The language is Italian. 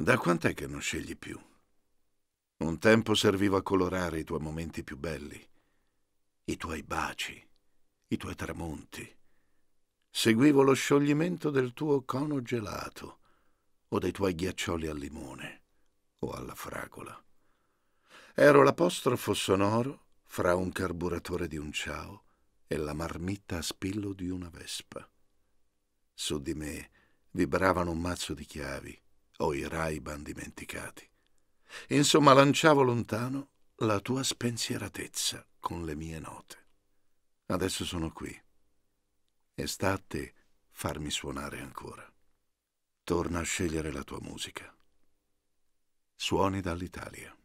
Da quant'è che non scegli più? Un tempo serviva a colorare i tuoi momenti più belli, i tuoi baci, i tuoi tramonti. Seguivo lo scioglimento del tuo cono gelato o dei tuoi ghiaccioli al limone o alla fragola. Ero l'apostrofo sonoro fra un carburatore di un ciao e la marmitta a spillo di una vespa. Su di me vibravano un mazzo di chiavi o i raiban dimenticati. Insomma, lanciavo lontano la tua spensieratezza con le mie note. Adesso sono qui. E sta a te farmi suonare ancora. Torna a scegliere la tua musica. Suoni dall'Italia.